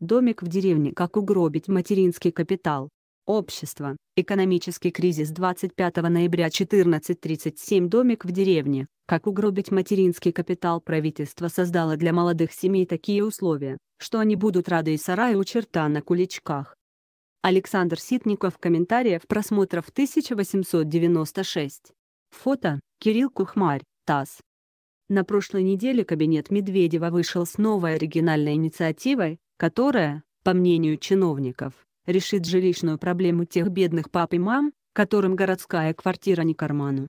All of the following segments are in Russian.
Домик в деревне «Как угробить материнский капитал». Общество. Экономический кризис 25 ноября 14.37 «Домик в деревне. Как угробить материнский капитал» правительство создало для молодых семей такие условия, что они будут рады и сараю у черта на куличках. Александр Ситников комментариев просмотров 1896. Фото Кирилл Кухмарь, ТАСС. На прошлой неделе кабинет Медведева вышел с новой оригинальной инициативой, которая, по мнению чиновников, решит жилищную проблему тех бедных пап и мам, которым городская квартира не карману.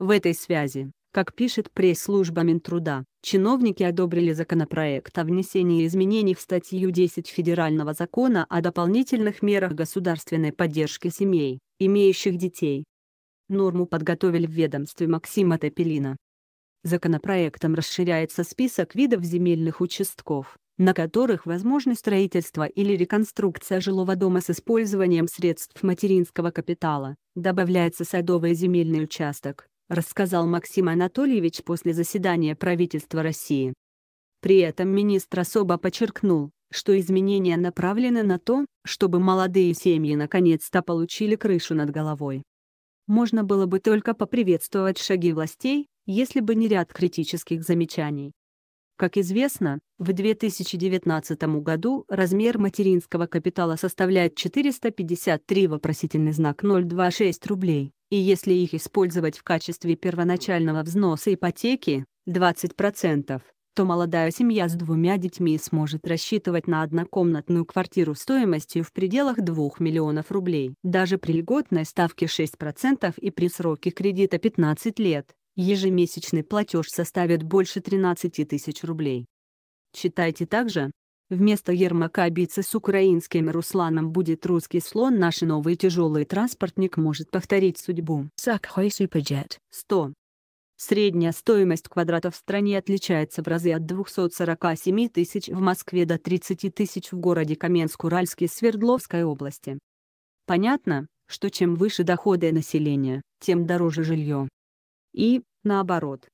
В этой связи, как пишет пресс-служба Минтруда, чиновники одобрили законопроект о внесении изменений в статью 10 Федерального закона о дополнительных мерах государственной поддержки семей, имеющих детей. Норму подготовили в ведомстве Максима Топелина. Законопроектом расширяется список видов земельных участков, на которых возможны строительство или реконструкция жилого дома с использованием средств материнского капитала, добавляется садовый земельный участок, рассказал Максим Анатольевич после заседания правительства России. При этом министр особо подчеркнул, что изменения направлены на то, чтобы молодые семьи наконец-то получили крышу над головой. Можно было бы только поприветствовать шаги властей, если бы не ряд критических замечаний, как известно, в 2019 году размер материнского капитала составляет 453 вопросительный знак 026 рублей, и если их использовать в качестве первоначального взноса ипотеки 20%, то молодая семья с двумя детьми сможет рассчитывать на однокомнатную квартиру стоимостью в пределах 2 миллионов рублей, даже при льготной ставке 6% и при сроке кредита 15 лет. Ежемесячный платеж составит больше 13 тысяч рублей. Читайте также. Вместо ермака биться с украинским Русланом будет русский слон. Наш новый тяжелый транспортник может повторить судьбу. Сакхой Суперджет. 100. Средняя стоимость квадрата в стране отличается в разы от 247 тысяч в Москве до 30 тысяч в городе Каменск-Уральске Свердловской области. Понятно, что чем выше доходы населения, тем дороже жилье и, наоборот.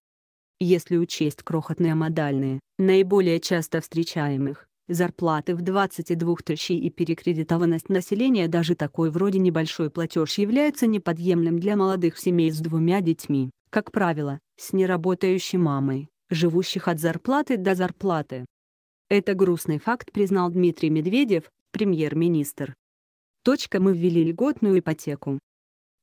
Если учесть крохотные модальные, наиболее часто встречаемых, зарплаты в 22 тысячи и перекредитованность населения даже такой вроде небольшой платеж является неподъемным для молодых семей с двумя детьми, как правило, с неработающей мамой, живущих от зарплаты до зарплаты. Это грустный факт признал Дмитрий Медведев, премьер-министр. Точка мы ввели льготную ипотеку,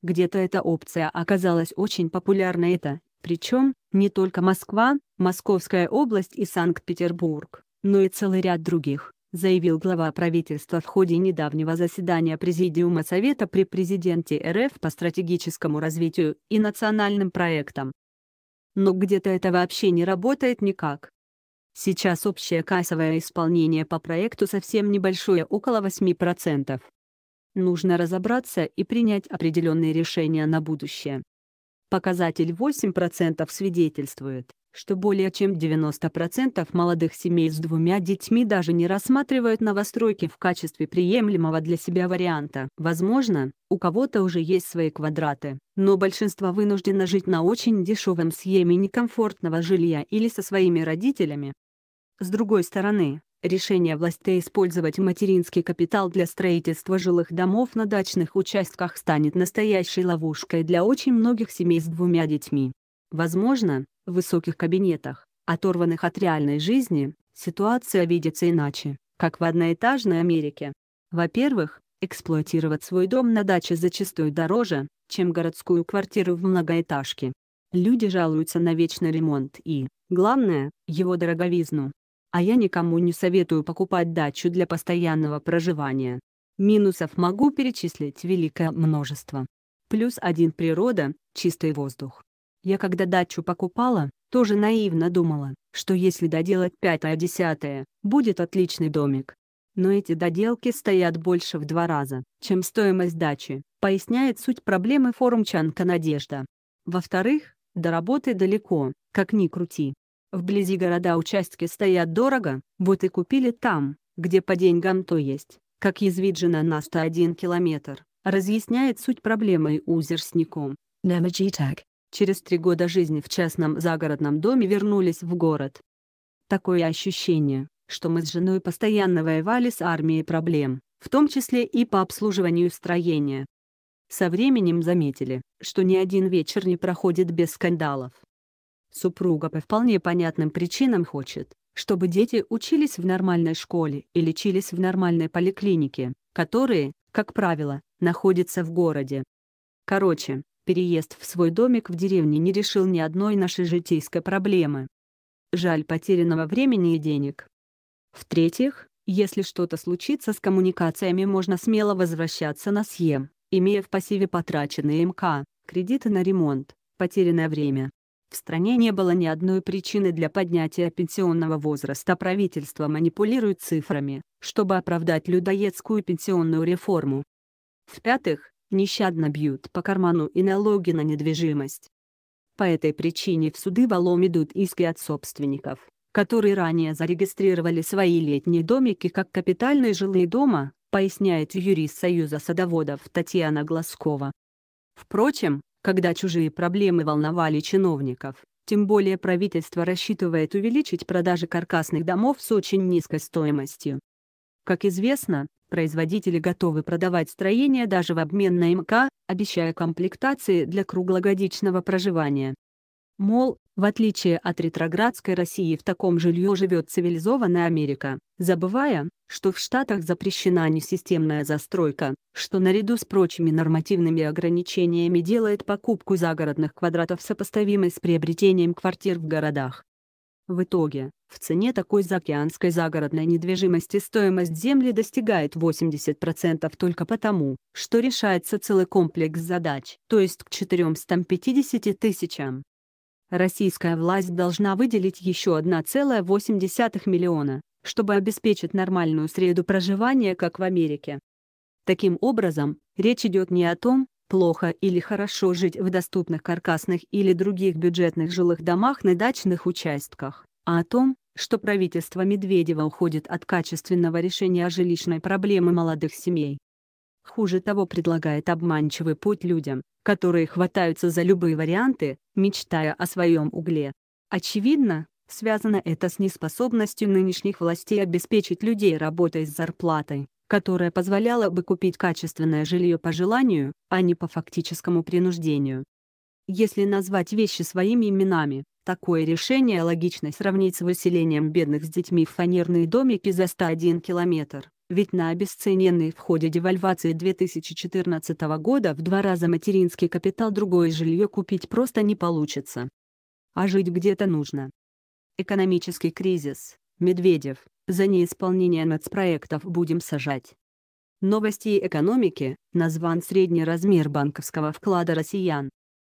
где-то эта опция оказалась очень популярна это, причем, не только Москва, Московская область и Санкт-Петербург, но и целый ряд других, заявил глава правительства в ходе недавнего заседания Президиума Совета при президенте РФ по стратегическому развитию и национальным проектам. Но где-то это вообще не работает никак. Сейчас общее кассовое исполнение по проекту совсем небольшое около 8% нужно разобраться и принять определенные решения на будущее. Показатель 8% свидетельствует, что более чем 90% молодых семей с двумя детьми даже не рассматривают новостройки в качестве приемлемого для себя варианта. Возможно, у кого-то уже есть свои квадраты, но большинство вынуждено жить на очень дешевом съеме некомфортного жилья или со своими родителями. С другой стороны, Решение властей использовать материнский капитал для строительства жилых домов на дачных участках станет настоящей ловушкой для очень многих семей с двумя детьми. Возможно, в высоких кабинетах, оторванных от реальной жизни, ситуация видится иначе, как в одноэтажной Америке. Во-первых, эксплуатировать свой дом на даче зачастую дороже, чем городскую квартиру в многоэтажке. Люди жалуются на вечный ремонт и, главное, его дороговизну. А я никому не советую покупать дачу для постоянного проживания. Минусов могу перечислить великое множество. Плюс один природа, чистый воздух. Я когда дачу покупала, тоже наивно думала, что если доделать пятое-десятое, будет отличный домик. Но эти доделки стоят больше в два раза, чем стоимость дачи, поясняет суть проблемы форумчанка Надежда. Во-вторых, до работы далеко, как ни крути. Вблизи города участки стоят дорого, вот и купили там, где по деньгам то есть, как язвит жена на 101 километр, разъясняет суть проблемы узерсником. Намаджитак. Через три года жизни в частном загородном доме вернулись в город. Такое ощущение, что мы с женой постоянно воевали с армией проблем, в том числе и по обслуживанию строения. Со временем заметили, что ни один вечер не проходит без скандалов супруга по вполне понятным причинам хочет, чтобы дети учились в нормальной школе и лечились в нормальной поликлинике, которые, как правило, находятся в городе. Короче, переезд в свой домик в деревне не решил ни одной нашей житейской проблемы. Жаль потерянного времени и денег. В-третьих, если что-то случится с коммуникациями, можно смело возвращаться на СЕМ, имея в пассиве потраченные МК, кредиты на ремонт, потерянное время, в стране не было ни одной причины для поднятия пенсионного возраста правительство манипулирует цифрами, чтобы оправдать людоедскую пенсионную реформу. В-пятых, нещадно бьют по карману и налоги на недвижимость. По этой причине в суды валом идут иски от собственников, которые ранее зарегистрировали свои летние домики как капитальные жилые дома, поясняет юрист Союза садоводов Татьяна Глазкова. Впрочем, когда чужие проблемы волновали чиновников. Тем более правительство рассчитывает увеличить продажи каркасных домов с очень низкой стоимостью. Как известно, производители готовы продавать строения даже в обмен на МК, обещая комплектации для круглогодичного проживания. Мол, в отличие от ретроградской России в таком жилье живет цивилизованная Америка, забывая, что в Штатах запрещена несистемная застройка, что наряду с прочими нормативными ограничениями делает покупку загородных квадратов сопоставимой с приобретением квартир в городах. В итоге, в цене такой заокеанской загородной недвижимости стоимость земли достигает 80% только потому, что решается целый комплекс задач, то есть к 450 тысячам. Российская власть должна выделить еще 1,8 миллиона, чтобы обеспечить нормальную среду проживания, как в Америке. Таким образом, речь идет не о том, плохо или хорошо жить в доступных каркасных или других бюджетных жилых домах на дачных участках, а о том, что правительство Медведева уходит от качественного решения жилищной проблемы молодых семей. Хуже того предлагает обманчивый путь людям, которые хватаются за любые варианты, мечтая о своем угле. Очевидно, связано это с неспособностью нынешних властей обеспечить людей работой с зарплатой, которая позволяла бы купить качественное жилье по желанию, а не по фактическому принуждению. Если назвать вещи своими именами, такое решение логично сравнить с выселением бедных с детьми в фанерные домики за 101 километр ведь на обесцененный в ходе девальвации 2014 года в два раза материнский капитал другое жилье купить просто не получится. А жить где-то нужно. Экономический кризис. Медведев. За неисполнение нацпроектов будем сажать. Новости экономики. Назван средний размер банковского вклада россиян.